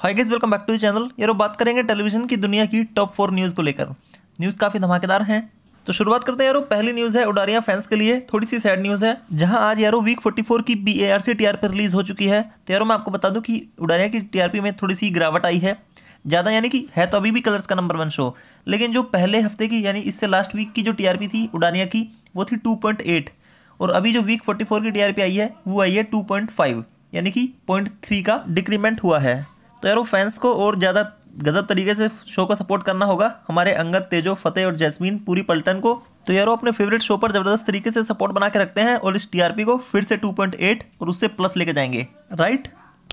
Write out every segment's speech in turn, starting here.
hi guys welcome back to channel यार बात करेंगे टेलीविजन की दुनिया की टॉप फोर न्यूज़ को लेकर न्यूज़ काफ़ी धमाकेदार हैं तो शुरुआत करते हैं यारो पहली न्यूज़ है उडारिया फैंस के लिए थोड़ी सी सैड न्यूज़ है जहां आज यारो वीक 44 की B A R C T R पर रिलीज़ हो चुकी है तो यारो मैं आपको बता दूं कि उडारिया की पी में थोड़ी सी गिरावट आई है ज़्यादा यानी कि है तो अभी भी कलर्स का नंबर वन शो लेकिन जो पहले हफ्ते की यानी इससे लास्ट वीक की जो टी थी उडारिया की वो थी टू और अभी जो वीक फोर्टी की टी आई है वो आई है टू यानी कि पॉइंट का डिक्रीमेंट हुआ है तो यारो फैंस को और ज़्यादा गजब तरीके से शो को सपोर्ट करना होगा हमारे अंगद तेजो फतेह और जैस्मीन पूरी पलटन को तो यारो अपने फेवरेट शो पर ज़बरदस्त तरीके से सपोर्ट बना के रखते हैं और इस टीआरपी को फिर से 2.8 और उससे प्लस लेके जाएंगे राइट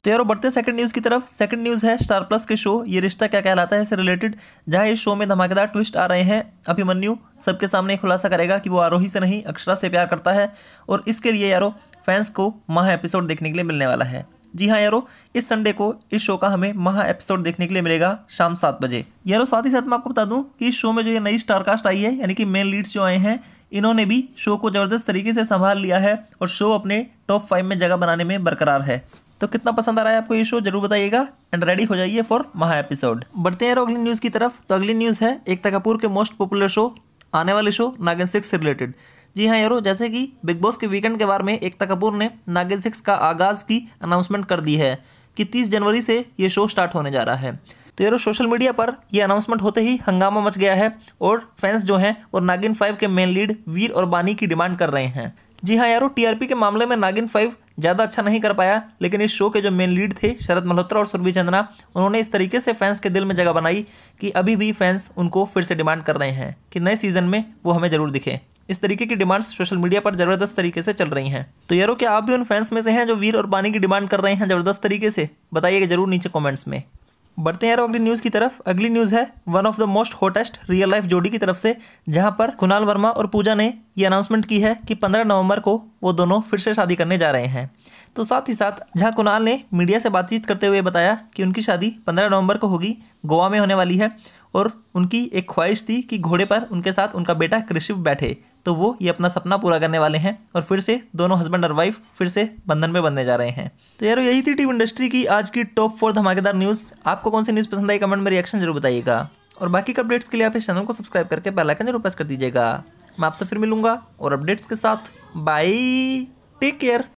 तो यारो बढ़ते सेकंड न्यूज़ की तरफ सेकंड न्यूज़ है स्टार प्लस के शो ये रिश्ता क्या कहलाता है इससे रिलेटेड जहाँ इस शो में धमाकेदार ट्विस्ट आ रहे हैं अभिमन्यु सबके सामने खुलासा करेगा कि वो आरोही से नहीं अक्षरा से प्यार करता है और इसके लिए यारो फैंस को माह एपिसोड देखने के लिए मिलने वाला है जी हाँ यारो इस संडे को इस शो का हमें महा एपिसोड देखने के लिए मिलेगा शाम सात बजे यारो साथ ही साथ मैं आपको बता दूं कि इस शो में जो ये नई स्टारकास्ट आई है यानी कि मेन लीड्स जो आए हैं इन्होंने भी शो को ज़बरदस्त तरीके से संभाल लिया है और शो अपने टॉप फाइव में जगह बनाने में बरकरार है तो कितना पसंद आ रहा है आपको ये शो जरूर बताइएगा एंड रेडी हो जाइए फॉर महा एपिसोड बढ़ते हैं अगली न्यूज़ की तरफ तो अगली न्यूज़ है एकता कपूर के मोस्ट पॉपुलर शो आने वाले शो नागिन सिक्स से रिलेटेड जी हाँ यारो जैसे कि बिग बॉस के वीकेंड के बारे में एकता कपूर ने नागिन सिक्स का आगाज़ की अनाउंसमेंट कर दी है कि तीस जनवरी से ये शो स्टार्ट होने जा रहा है तो यारो सोशल मीडिया पर यह अनाउंसमेंट होते ही हंगामा मच गया है और फैंस जो हैं और नागिन फाइव के मेन लीड वीर और बानी की डिमांड कर रहे हैं जी हाँ यारो टीआरपी के मामले में नागिन फाइव ज़्यादा अच्छा नहीं कर पाया लेकिन इस शो के जो मेन लीड थे शरद मल्होत्रा और सुरभि चंद्रा उन्होंने इस तरीके से फैंस के दिल में जगह बनाई कि अभी भी फैंस उनको फिर से डिमांड कर रहे हैं कि नए सीज़न में वो हमें ज़रूर दिखे इस तरीके की डिमांड्स सोशल मीडिया पर ज़बरदस्त तरीके से चल रही हैं तो यारो क्या आप भी उन फैंस में से हैं जो वीर और बानी की डिमांड कर रहे हैं ज़बरदस्त तरीके से बताइएगा जरूर नीचे कॉमेंट्स में बढ़ते हैं यारो अगली न्यूज़ की तरफ अगली न्यूज़ है one of the most hottest real life जोड़ी की तरफ से जहाँ पर कुणाल वर्मा और पूजा ने ये अनाउंसमेंट की है कि पंद्रह नवंबर को वो दोनों फिर से शादी करने जा रहे हैं तो साथ ही साथ जहाँ कुणाल ने मीडिया से बातचीत करते हुए बताया कि उनकी शादी 15 नवंबर को होगी गोवा में होने वाली है और उनकी एक ख्वाहिश थी कि घोड़े पर उनके साथ उनका बेटा कृषि बैठे तो वो ये अपना सपना पूरा करने वाले हैं और फिर से दोनों हस्बैंड और वाइफ फिर से बंधन में बंधने जा रहे हैं तो यार यही थी टीवी इंडस्ट्री की आज की टॉप फोर धमाकेदार न्यूज़ आपको कौन सी न्यूज़ पसंद आई कमेंट में रिएक्शन जरूर बताइएगा और बाकी के अपडेट्स के लिए आप इस चैनल को सब्सक्राइब करके बेलाइकन जरूर प्रेस कर दीजिएगा मैं आपसे फिर मिलूंगा और अपडेट्स के साथ बाय टेक केयर